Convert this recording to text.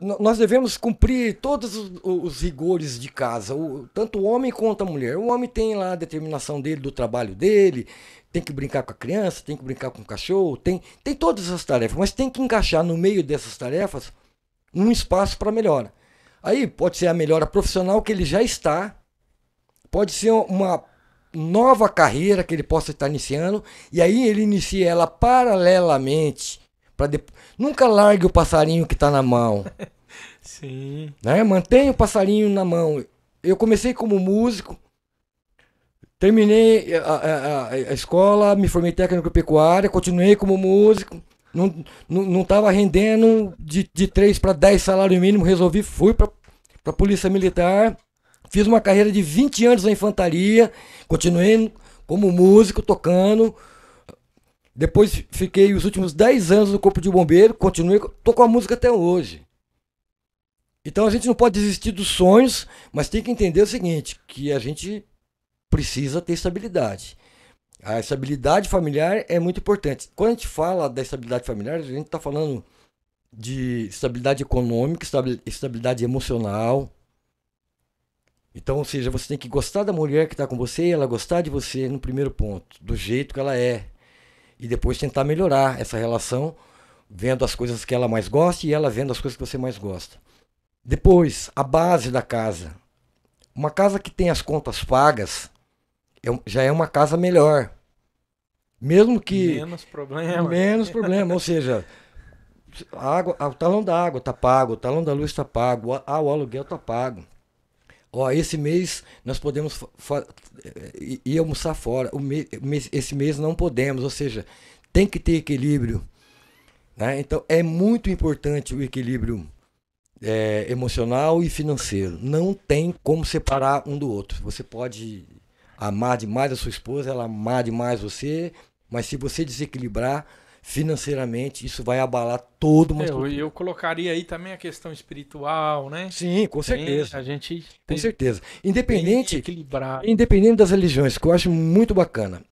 nós devemos cumprir todos os, os rigores de casa, o, tanto o homem quanto a mulher. O homem tem lá a determinação dele, do trabalho dele, tem que brincar com a criança, tem que brincar com o cachorro, tem, tem todas as tarefas, mas tem que encaixar no meio dessas tarefas um espaço para melhora. Aí pode ser a melhora profissional que ele já está, pode ser uma nova carreira que ele possa estar iniciando, e aí ele inicia ela paralelamente de... Nunca largue o passarinho que tá na mão. Sim. Né? Mantenha o passarinho na mão. Eu comecei como músico, terminei a, a, a escola, me formei técnico pecuária, continuei como músico. Não, não, não tava rendendo de, de 3 para 10 salário mínimo, resolvi, fui para a Polícia Militar. Fiz uma carreira de 20 anos na infantaria, continuei como músico, tocando, depois fiquei os últimos 10 anos no Corpo de Bombeiro, continuei, tô com a música até hoje. Então a gente não pode desistir dos sonhos, mas tem que entender o seguinte, que a gente precisa ter estabilidade. A estabilidade familiar é muito importante. Quando a gente fala da estabilidade familiar, a gente está falando de estabilidade econômica, estabilidade emocional. Então, ou seja, você tem que gostar da mulher que está com você e ela gostar de você no primeiro ponto, do jeito que ela é e depois tentar melhorar essa relação, vendo as coisas que ela mais gosta e ela vendo as coisas que você mais gosta. Depois, a base da casa. Uma casa que tem as contas pagas é, já é uma casa melhor. Mesmo que. Menos problema. Menos problema. Ou seja, a água, o talão da água está pago, o talão da luz está pago, a, o aluguel está pago ó, esse mês nós podemos é, é, ir almoçar fora, mês, esse mês não podemos, ou seja, tem que ter equilíbrio. Né? Então é muito importante o equilíbrio é, emocional e financeiro. Não tem como separar um do outro. Você pode amar demais a sua esposa, ela amar demais você, mas se você desequilibrar, financeiramente, isso vai abalar todo mundo. É, eu, eu, colocaria aí também a questão espiritual, né? Sim, com certeza. Tem, a gente tem, com certeza. Independente, equilibrar. independente das religiões, que eu acho muito bacana.